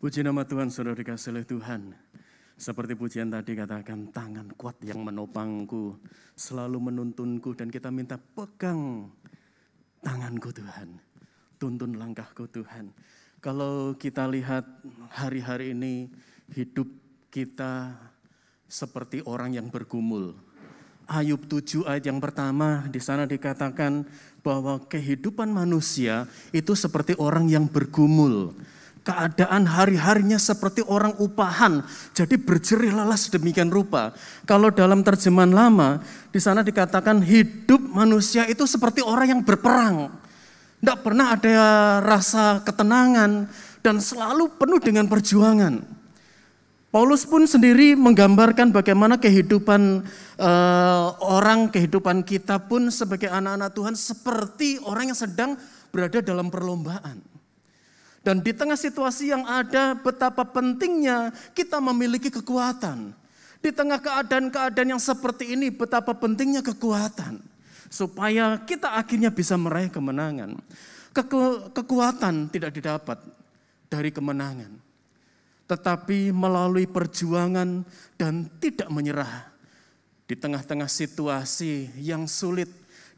Puji nama Tuhan, saudara dikasih oleh Tuhan. Seperti pujian tadi katakan, tangan kuat yang menopangku, selalu menuntunku, dan kita minta pegang tanganku Tuhan. Tuntun langkahku Tuhan. Kalau kita lihat hari-hari ini, hidup kita seperti orang yang bergumul. Ayub 7 ayat yang pertama di sana dikatakan bahwa kehidupan manusia itu seperti orang yang bergumul keadaan hari-harinya seperti orang upahan. Jadi berjerih lelah sedemikian rupa. Kalau dalam terjemahan lama, di sana dikatakan hidup manusia itu seperti orang yang berperang. Tidak pernah ada rasa ketenangan dan selalu penuh dengan perjuangan. Paulus pun sendiri menggambarkan bagaimana kehidupan eh, orang, kehidupan kita pun sebagai anak-anak Tuhan seperti orang yang sedang berada dalam perlombaan. Dan di tengah situasi yang ada, betapa pentingnya kita memiliki kekuatan. Di tengah keadaan-keadaan yang seperti ini, betapa pentingnya kekuatan. Supaya kita akhirnya bisa meraih kemenangan. Keku kekuatan tidak didapat dari kemenangan. Tetapi melalui perjuangan dan tidak menyerah. Di tengah-tengah situasi yang sulit,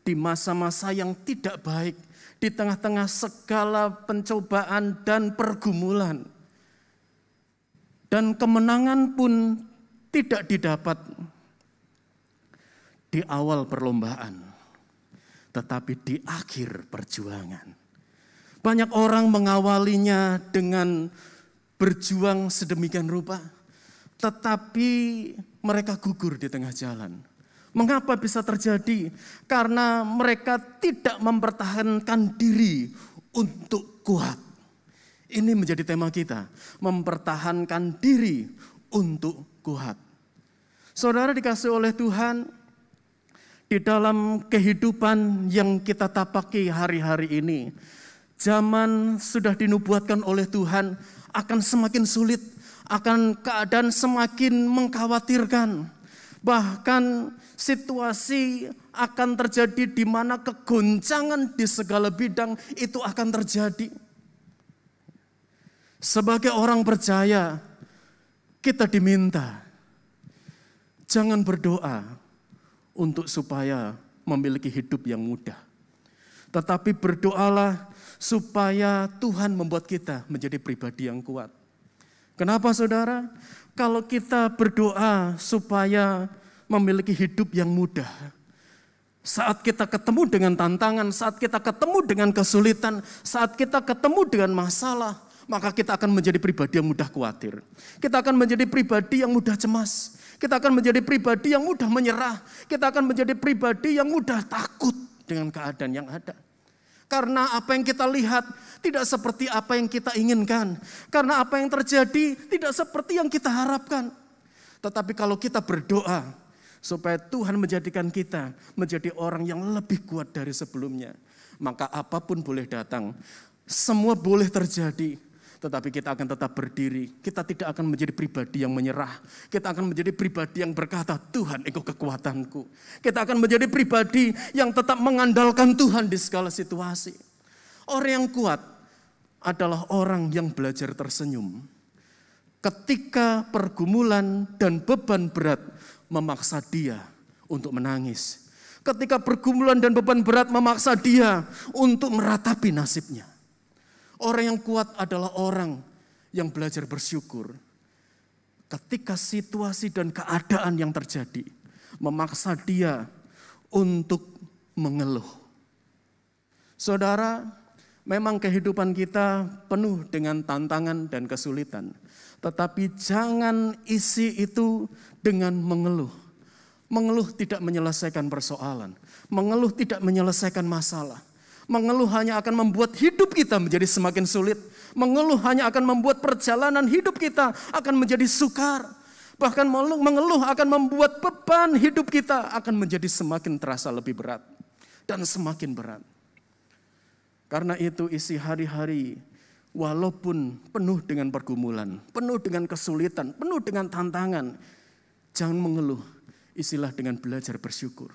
di masa-masa yang tidak baik, di tengah-tengah segala pencobaan dan pergumulan. Dan kemenangan pun tidak didapat di awal perlombaan, tetapi di akhir perjuangan. Banyak orang mengawalinya dengan berjuang sedemikian rupa, tetapi mereka gugur di tengah jalan. Mengapa bisa terjadi? Karena mereka tidak mempertahankan diri untuk kuat. Ini menjadi tema kita, mempertahankan diri untuk kuat. Saudara dikasih oleh Tuhan, di dalam kehidupan yang kita tapaki hari-hari ini, zaman sudah dinubuatkan oleh Tuhan akan semakin sulit, akan keadaan semakin mengkhawatirkan Bahkan situasi akan terjadi di mana kegoncangan di segala bidang itu akan terjadi. Sebagai orang percaya, kita diminta jangan berdoa untuk supaya memiliki hidup yang mudah. Tetapi berdoalah supaya Tuhan membuat kita menjadi pribadi yang kuat Kenapa saudara? Kalau kita berdoa supaya memiliki hidup yang mudah, saat kita ketemu dengan tantangan, saat kita ketemu dengan kesulitan, saat kita ketemu dengan masalah, maka kita akan menjadi pribadi yang mudah khawatir. Kita akan menjadi pribadi yang mudah cemas. Kita akan menjadi pribadi yang mudah menyerah. Kita akan menjadi pribadi yang mudah takut dengan keadaan yang ada. Karena apa yang kita lihat tidak seperti apa yang kita inginkan. Karena apa yang terjadi tidak seperti yang kita harapkan. Tetapi kalau kita berdoa supaya Tuhan menjadikan kita menjadi orang yang lebih kuat dari sebelumnya, maka apapun boleh datang. Semua boleh terjadi tetapi kita akan tetap berdiri. Kita tidak akan menjadi pribadi yang menyerah. Kita akan menjadi pribadi yang berkata, Tuhan itu kekuatanku. Kita akan menjadi pribadi yang tetap mengandalkan Tuhan di segala situasi. Orang yang kuat adalah orang yang belajar tersenyum. Ketika pergumulan dan beban berat memaksa dia untuk menangis. Ketika pergumulan dan beban berat memaksa dia untuk meratapi nasibnya. Orang yang kuat adalah orang yang belajar bersyukur. Ketika situasi dan keadaan yang terjadi memaksa dia untuk mengeluh. Saudara, memang kehidupan kita penuh dengan tantangan dan kesulitan. Tetapi jangan isi itu dengan mengeluh. Mengeluh tidak menyelesaikan persoalan. Mengeluh tidak menyelesaikan masalah Mengeluh hanya akan membuat hidup kita menjadi semakin sulit. Mengeluh hanya akan membuat perjalanan hidup kita akan menjadi sukar. Bahkan mengeluh akan membuat beban hidup kita akan menjadi semakin terasa lebih berat dan semakin berat. Karena itu isi hari-hari walaupun penuh dengan pergumulan, penuh dengan kesulitan, penuh dengan tantangan, jangan mengeluh. Isilah dengan belajar bersyukur.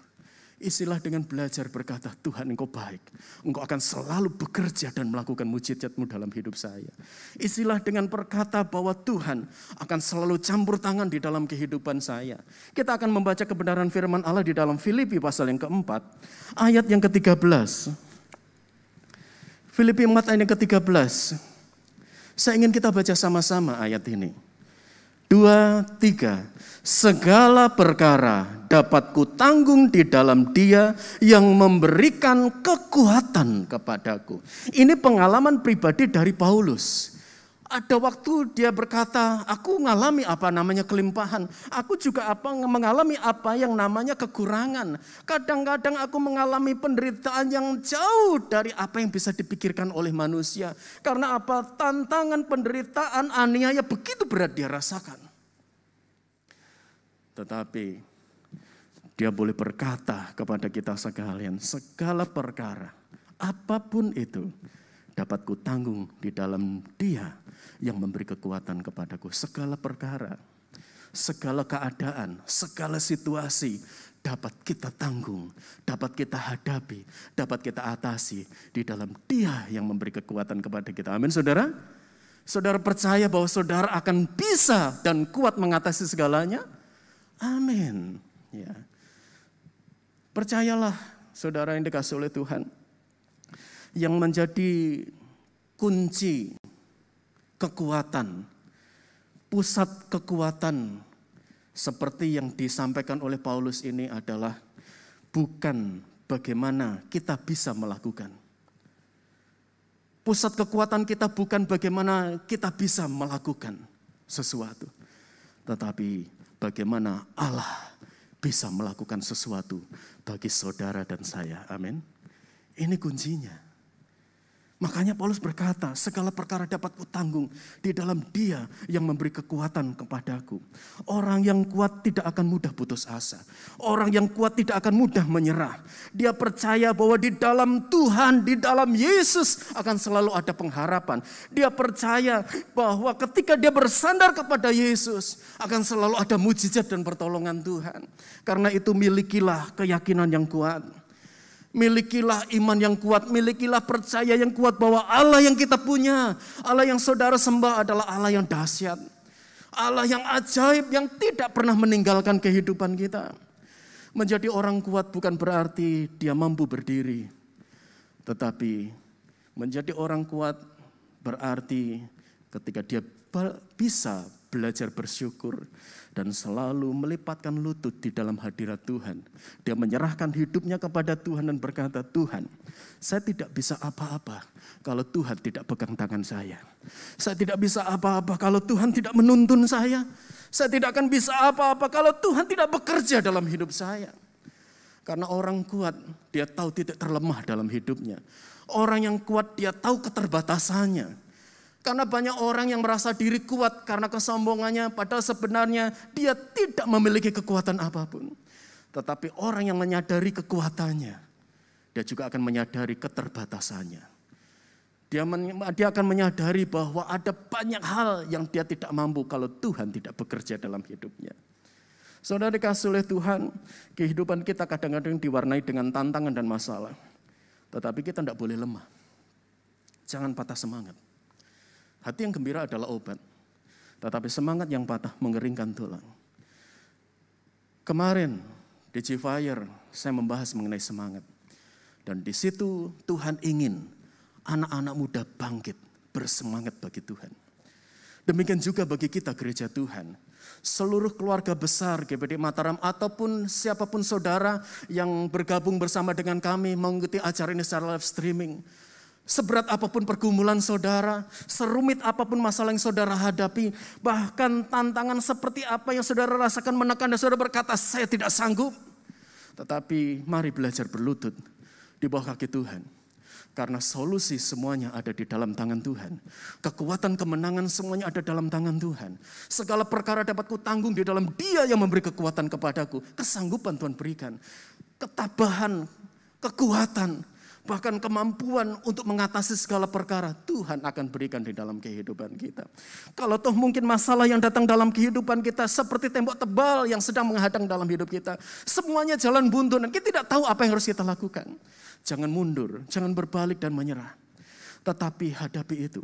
Isilah dengan belajar berkata, Tuhan engkau baik. Engkau akan selalu bekerja dan melakukan mujizatmu dalam hidup saya. Isilah dengan berkata bahwa Tuhan akan selalu campur tangan di dalam kehidupan saya. Kita akan membaca kebenaran firman Allah di dalam Filipi pasal yang keempat. Ayat yang ke-13. Filipi 4 ayat yang ke-13. Saya ingin kita baca sama-sama ayat ini dua, tiga. Segala perkara dapat kutanggung di dalam dia yang memberikan kekuatan kepadaku. Ini pengalaman pribadi dari Paulus. Ada waktu dia berkata, aku mengalami apa namanya kelimpahan. Aku juga apa mengalami apa yang namanya kekurangan. Kadang-kadang aku mengalami penderitaan yang jauh dari apa yang bisa dipikirkan oleh manusia. Karena apa? Tantangan penderitaan aniaya begitu berat dia rasakan. Tetapi dia boleh berkata kepada kita sekalian, segala perkara apapun itu dapat kutanggung di dalam dia yang memberi kekuatan kepadaku. Segala perkara, segala keadaan, segala situasi dapat kita tanggung, dapat kita hadapi, dapat kita atasi di dalam Dia yang memberi kekuatan kepada kita. Amin, saudara. Saudara percaya bahwa saudara akan bisa dan kuat mengatasi segalanya? Amin. Ya. Percayalah saudara yang dikasih oleh Tuhan. Yang menjadi kunci kekuatan, pusat kekuatan seperti yang disampaikan oleh Paulus ini adalah bukan bagaimana kita bisa melakukan. Pusat kekuatan kita bukan bagaimana kita bisa melakukan sesuatu, tetapi bagaimana Allah bisa melakukan sesuatu bagi saudara dan saya. Amin. Ini kuncinya. Makanya Paulus berkata, segala perkara dapat kutanggung di dalam dia yang memberi kekuatan kepadaku. Orang yang kuat tidak akan mudah putus asa. Orang yang kuat tidak akan mudah menyerah. Dia percaya bahwa di dalam Tuhan, di dalam Yesus akan selalu ada pengharapan. Dia percaya bahwa ketika dia bersandar kepada Yesus akan selalu ada mujizat dan pertolongan Tuhan. Karena itu milikilah keyakinan yang kuat. Milikilah iman yang kuat, milikilah percaya yang kuat bahwa Allah yang kita punya, Allah yang saudara sembah adalah Allah yang dahsyat. Allah yang ajaib yang tidak pernah meninggalkan kehidupan kita. Menjadi orang kuat bukan berarti dia mampu berdiri. Tetapi menjadi orang kuat berarti ketika dia bisa belajar bersyukur, dan selalu melipatkan lutut di dalam hadirat Tuhan. Dia menyerahkan hidupnya kepada Tuhan dan berkata, "Tuhan, saya tidak bisa apa-apa kalau Tuhan tidak pegang tangan saya. Saya tidak bisa apa-apa kalau Tuhan tidak menuntun saya. Saya tidak akan bisa apa-apa kalau Tuhan tidak bekerja dalam hidup saya." Karena orang kuat, dia tahu titik terlemah dalam hidupnya. Orang yang kuat, dia tahu keterbatasannya. Karena banyak orang yang merasa diri kuat karena kesombongannya, padahal sebenarnya dia tidak memiliki kekuatan apapun. Tetapi orang yang menyadari kekuatannya, dia juga akan menyadari keterbatasannya. Dia, men, dia akan menyadari bahwa ada banyak hal yang dia tidak mampu kalau Tuhan tidak bekerja dalam hidupnya. Saudara dikasih oleh Tuhan, kehidupan kita kadang-kadang diwarnai dengan tantangan dan masalah. Tetapi kita tidak boleh lemah. Jangan patah semangat Hati yang gembira adalah obat. Tetapi semangat yang patah mengeringkan tulang. Kemarin di G-Fire saya membahas mengenai semangat. Dan di situ Tuhan ingin anak-anak muda bangkit bersemangat bagi Tuhan. Demikian juga bagi kita gereja Tuhan. Seluruh keluarga besar GPD Mataram ataupun siapapun saudara yang bergabung bersama dengan kami mengikuti acara ini secara live streaming Seberat apapun pergumulan saudara, serumit apapun masalah yang saudara hadapi, bahkan tantangan seperti apa yang saudara rasakan menekan dan saudara berkata, saya tidak sanggup. Tetapi mari belajar berlutut di bawah kaki Tuhan. Karena solusi semuanya ada di dalam tangan Tuhan. Kekuatan kemenangan semuanya ada dalam tangan Tuhan. Segala perkara dapat kutanggung di dalam dia yang memberi kekuatan kepadaku. Kesanggupan Tuhan berikan. Ketabahan, kekuatan, bahkan kemampuan untuk mengatasi segala perkara Tuhan akan berikan di dalam kehidupan kita. Kalau toh mungkin masalah yang datang dalam kehidupan kita seperti tembok tebal yang sedang menghadang dalam hidup kita, semuanya jalan buntu dan kita tidak tahu apa yang harus kita lakukan. Jangan mundur, jangan berbalik dan menyerah. Tetapi hadapi itu.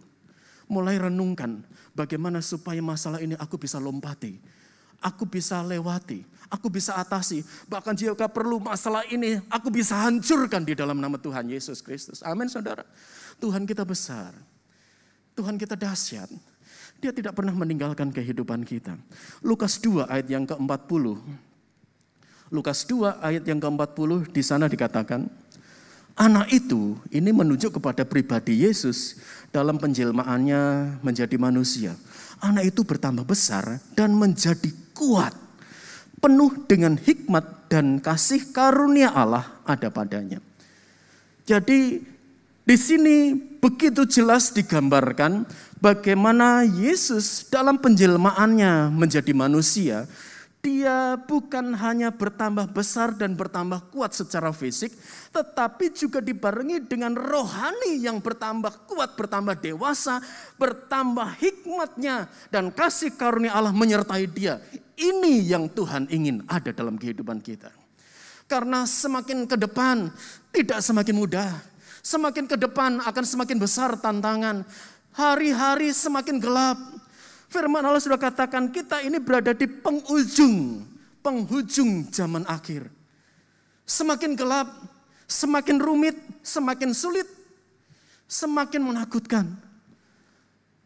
Mulai renungkan bagaimana supaya masalah ini aku bisa lompati, aku bisa lewati, aku bisa atasi. Bahkan jika perlu masalah ini, aku bisa hancurkan di dalam nama Tuhan Yesus Kristus. Amin saudara. Tuhan kita besar. Tuhan kita dahsyat. Dia tidak pernah meninggalkan kehidupan kita. Lukas 2 ayat yang ke-40. Lukas 2 ayat yang ke-40 di sana dikatakan, Anak itu ini menunjuk kepada pribadi Yesus dalam penjelmaannya menjadi manusia. Anak itu bertambah besar dan menjadi kuat penuh dengan hikmat dan kasih karunia Allah ada padanya. Jadi di sini begitu jelas digambarkan bagaimana Yesus dalam penjelmaannya menjadi manusia, dia bukan hanya bertambah besar dan bertambah kuat secara fisik, tetapi juga dibarengi dengan rohani yang bertambah kuat, bertambah dewasa, bertambah hikmatnya dan kasih karunia Allah menyertai dia. Ini yang Tuhan ingin ada dalam kehidupan kita. Karena semakin ke depan tidak semakin mudah. Semakin ke depan akan semakin besar tantangan. Hari-hari semakin gelap. Firman Allah sudah katakan kita ini berada di pengujung, penghujung zaman akhir. Semakin gelap, semakin rumit, semakin sulit, semakin menakutkan.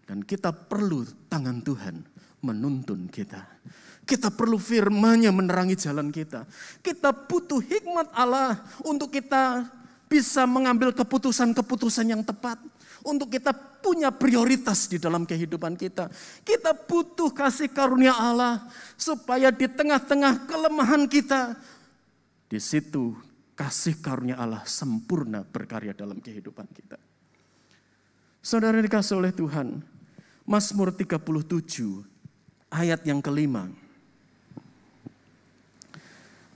Dan kita perlu tangan Tuhan menuntun kita. Kita perlu firmanya menerangi jalan kita. Kita butuh hikmat Allah untuk kita bisa mengambil keputusan-keputusan yang tepat. Untuk kita punya prioritas di dalam kehidupan kita. Kita butuh kasih karunia Allah supaya di tengah-tengah kelemahan kita, di situ kasih karunia Allah sempurna berkarya dalam kehidupan kita. Saudara dikasih oleh Tuhan, Mazmur 37 ayat yang kelima.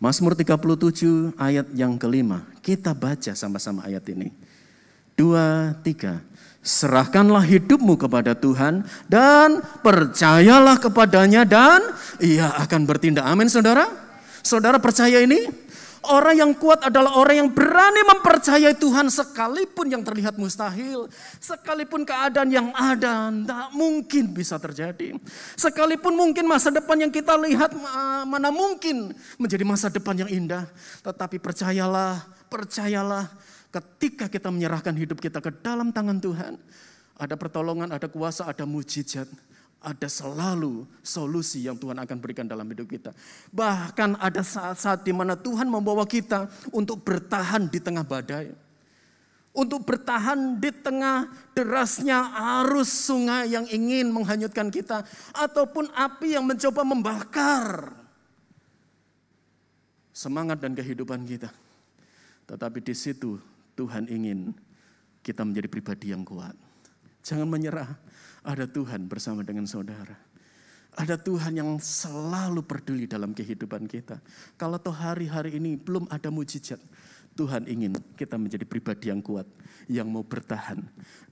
Mazmur 37 ayat yang kelima. Kita baca sama-sama ayat ini. Dua, tiga. Serahkanlah hidupmu kepada Tuhan dan percayalah kepadanya dan ia akan bertindak. Amin saudara. Saudara percaya ini? Orang yang kuat adalah orang yang berani mempercayai Tuhan sekalipun yang terlihat mustahil. Sekalipun keadaan yang ada tidak mungkin bisa terjadi. Sekalipun mungkin masa depan yang kita lihat mana mungkin menjadi masa depan yang indah. Tetapi percayalah, percayalah ketika kita menyerahkan hidup kita ke dalam tangan Tuhan. Ada pertolongan, ada kuasa, ada mujizat ada selalu solusi yang Tuhan akan berikan dalam hidup kita. Bahkan ada saat-saat di mana Tuhan membawa kita untuk bertahan di tengah badai. Untuk bertahan di tengah derasnya arus sungai yang ingin menghanyutkan kita. Ataupun api yang mencoba membakar semangat dan kehidupan kita. Tetapi di situ Tuhan ingin kita menjadi pribadi yang kuat. Jangan menyerah. Ada Tuhan bersama dengan saudara. Ada Tuhan yang selalu peduli dalam kehidupan kita. Kalau toh hari-hari ini belum ada mujizat, Tuhan ingin kita menjadi pribadi yang kuat, yang mau bertahan,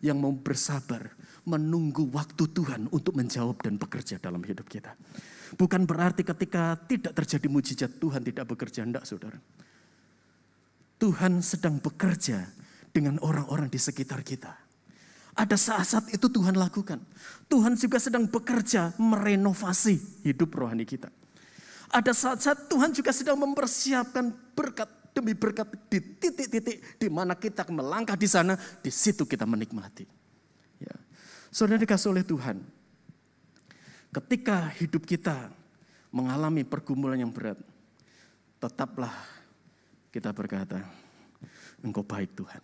yang mau bersabar, menunggu waktu Tuhan untuk menjawab dan bekerja dalam hidup kita. Bukan berarti ketika tidak terjadi mujizat Tuhan tidak bekerja, Tidak, saudara. Tuhan sedang bekerja dengan orang-orang di sekitar kita. Ada saat-saat itu Tuhan lakukan. Tuhan juga sedang bekerja merenovasi hidup rohani kita. Ada saat-saat Tuhan juga sedang mempersiapkan berkat demi berkat di titik-titik di mana kita melangkah di sana, di situ kita menikmati. Ya. Saudara dikasih oleh Tuhan, ketika hidup kita mengalami pergumulan yang berat, tetaplah kita berkata, Engkau baik Tuhan.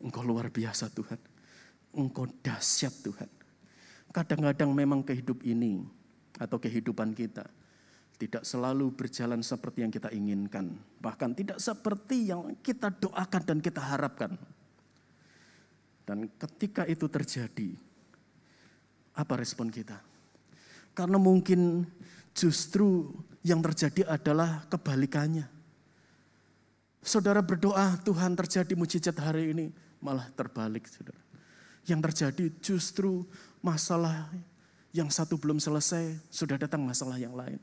Engkau luar biasa Tuhan. Engkau dahsyat Tuhan. Kadang-kadang memang kehidup ini atau kehidupan kita tidak selalu berjalan seperti yang kita inginkan. Bahkan tidak seperti yang kita doakan dan kita harapkan. Dan ketika itu terjadi, apa respon kita? Karena mungkin justru yang terjadi adalah kebalikannya. Saudara berdoa, Tuhan terjadi mujizat hari ini, malah terbalik saudara. Yang terjadi justru masalah yang satu belum selesai, sudah datang masalah yang lain.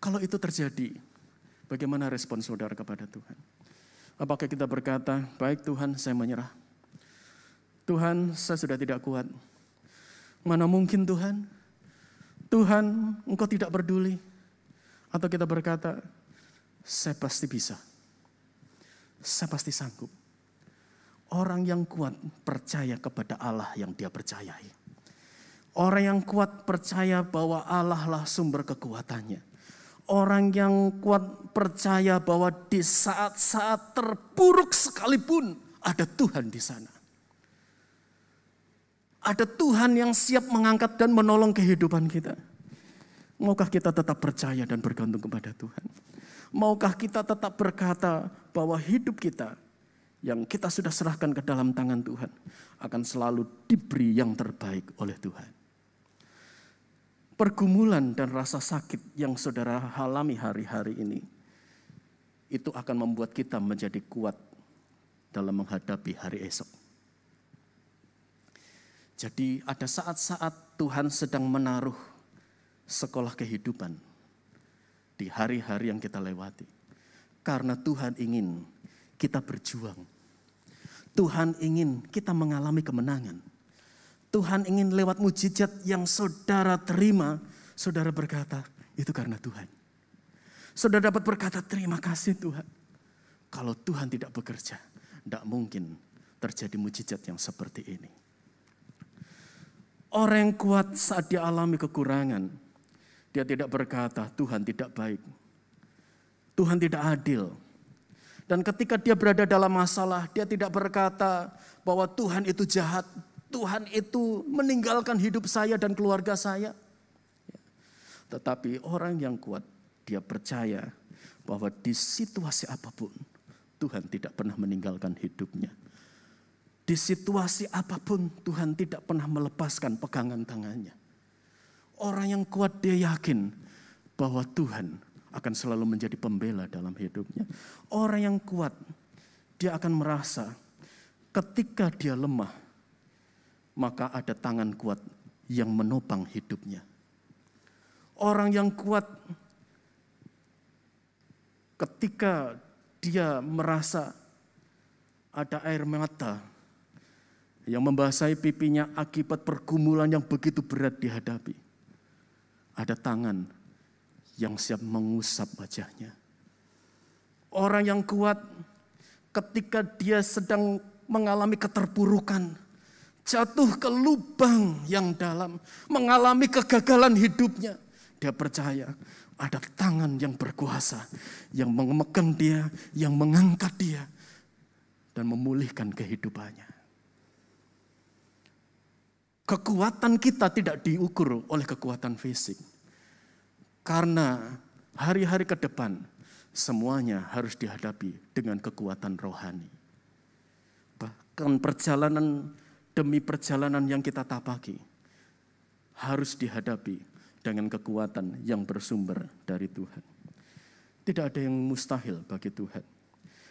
Kalau itu terjadi, bagaimana respon saudara kepada Tuhan? Apakah kita berkata, baik Tuhan saya menyerah. Tuhan saya sudah tidak kuat. Mana mungkin Tuhan? Tuhan engkau tidak peduli. Atau kita berkata, saya pasti bisa. Saya pasti sanggup. Orang yang kuat percaya kepada Allah yang dia percayai. Orang yang kuat percaya bahwa Allah lah sumber kekuatannya. Orang yang kuat percaya bahwa di saat-saat terburuk sekalipun ada Tuhan di sana. Ada Tuhan yang siap mengangkat dan menolong kehidupan kita. Maukah kita tetap percaya dan bergantung kepada Tuhan? Maukah kita tetap berkata bahwa hidup kita yang kita sudah serahkan ke dalam tangan Tuhan akan selalu diberi yang terbaik oleh Tuhan. Pergumulan dan rasa sakit yang saudara alami hari-hari ini itu akan membuat kita menjadi kuat dalam menghadapi hari esok. Jadi ada saat-saat Tuhan sedang menaruh sekolah kehidupan di hari-hari yang kita lewati. Karena Tuhan ingin kita berjuang. Tuhan ingin kita mengalami kemenangan. Tuhan ingin lewat mujizat yang saudara terima, saudara berkata, itu karena Tuhan. Saudara dapat berkata, terima kasih Tuhan. Kalau Tuhan tidak bekerja, tidak mungkin terjadi mujizat yang seperti ini. Orang yang kuat saat dia alami kekurangan, dia tidak berkata, Tuhan tidak baik. Tuhan tidak adil, dan ketika dia berada dalam masalah, dia tidak berkata bahwa Tuhan itu jahat, Tuhan itu meninggalkan hidup saya dan keluarga saya. Tetapi orang yang kuat, dia percaya bahwa di situasi apapun, Tuhan tidak pernah meninggalkan hidupnya. Di situasi apapun, Tuhan tidak pernah melepaskan pegangan tangannya. Orang yang kuat, dia yakin bahwa Tuhan akan selalu menjadi pembela dalam hidupnya. Orang yang kuat, dia akan merasa ketika dia lemah, maka ada tangan kuat yang menopang hidupnya. Orang yang kuat, ketika dia merasa ada air mata yang membasahi pipinya akibat pergumulan yang begitu berat dihadapi, ada tangan yang siap mengusap wajahnya. Orang yang kuat ketika dia sedang mengalami keterpurukan, jatuh ke lubang yang dalam, mengalami kegagalan hidupnya, dia percaya ada tangan yang berkuasa yang memegang dia, yang mengangkat dia dan memulihkan kehidupannya. Kekuatan kita tidak diukur oleh kekuatan fisik, karena hari-hari ke depan semuanya harus dihadapi dengan kekuatan rohani. Bahkan perjalanan demi perjalanan yang kita tapaki harus dihadapi dengan kekuatan yang bersumber dari Tuhan. Tidak ada yang mustahil bagi Tuhan.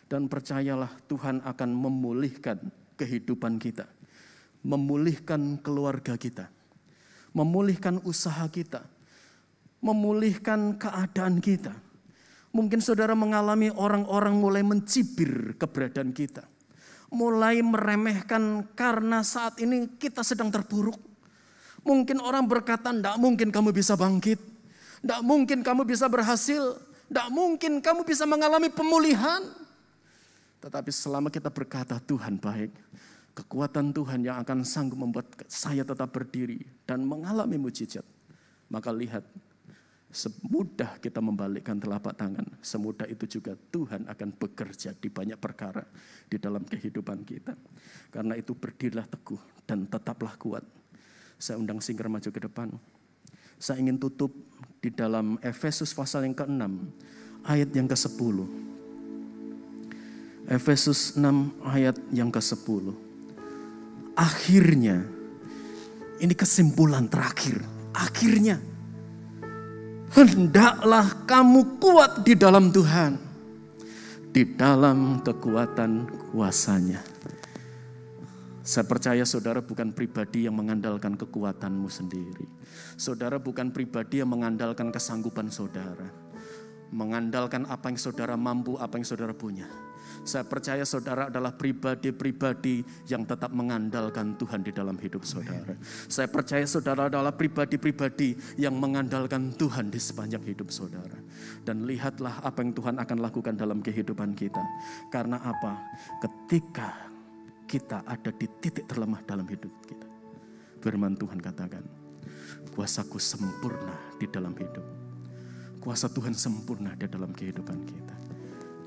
Dan percayalah Tuhan akan memulihkan kehidupan kita. Memulihkan keluarga kita. Memulihkan usaha kita memulihkan keadaan kita. Mungkin saudara mengalami orang-orang mulai mencibir keberadaan kita. Mulai meremehkan karena saat ini kita sedang terburuk. Mungkin orang berkata, tidak mungkin kamu bisa bangkit. Tidak mungkin kamu bisa berhasil. Tidak mungkin kamu bisa mengalami pemulihan. Tetapi selama kita berkata Tuhan baik, kekuatan Tuhan yang akan sanggup membuat saya tetap berdiri dan mengalami mujizat. Maka lihat Semudah kita membalikkan telapak tangan, semudah itu juga Tuhan akan bekerja di banyak perkara di dalam kehidupan kita. Karena itu berdirilah teguh dan tetaplah kuat. Saya undang singkir maju ke depan. Saya ingin tutup di dalam Efesus pasal yang ke-6, ayat yang ke-10. Efesus 6 ayat yang ke-10. Akhirnya, ini kesimpulan terakhir. Akhirnya, Hendaklah kamu kuat di dalam Tuhan, di dalam kekuatan kuasanya. Saya percaya saudara bukan pribadi yang mengandalkan kekuatanmu sendiri. Saudara bukan pribadi yang mengandalkan kesanggupan saudara. Mengandalkan apa yang saudara mampu, apa yang saudara punya saya percaya saudara adalah pribadi-pribadi yang tetap mengandalkan Tuhan di dalam hidup saudara. Saya percaya saudara adalah pribadi-pribadi yang mengandalkan Tuhan di sepanjang hidup saudara. Dan lihatlah apa yang Tuhan akan lakukan dalam kehidupan kita. Karena apa? Ketika kita ada di titik terlemah dalam hidup kita. Firman Tuhan katakan, kuasaku sempurna di dalam hidup. Kuasa Tuhan sempurna di dalam kehidupan kita.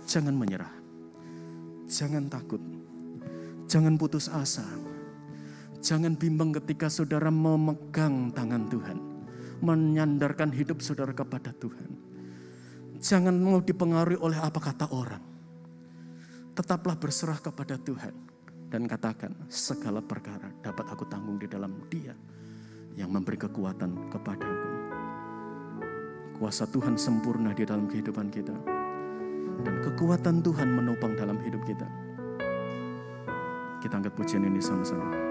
Jangan menyerah, Jangan takut. Jangan putus asa. Jangan bimbang ketika saudara memegang tangan Tuhan. Menyandarkan hidup saudara kepada Tuhan. Jangan mau dipengaruhi oleh apa kata orang. Tetaplah berserah kepada Tuhan. Dan katakan, segala perkara dapat aku tanggung di dalam dia yang memberi kekuatan kepadaku. Kuasa Tuhan sempurna di dalam kehidupan kita dan kekuatan Tuhan menopang dalam hidup kita. Kita angkat pujian ini sama-sama.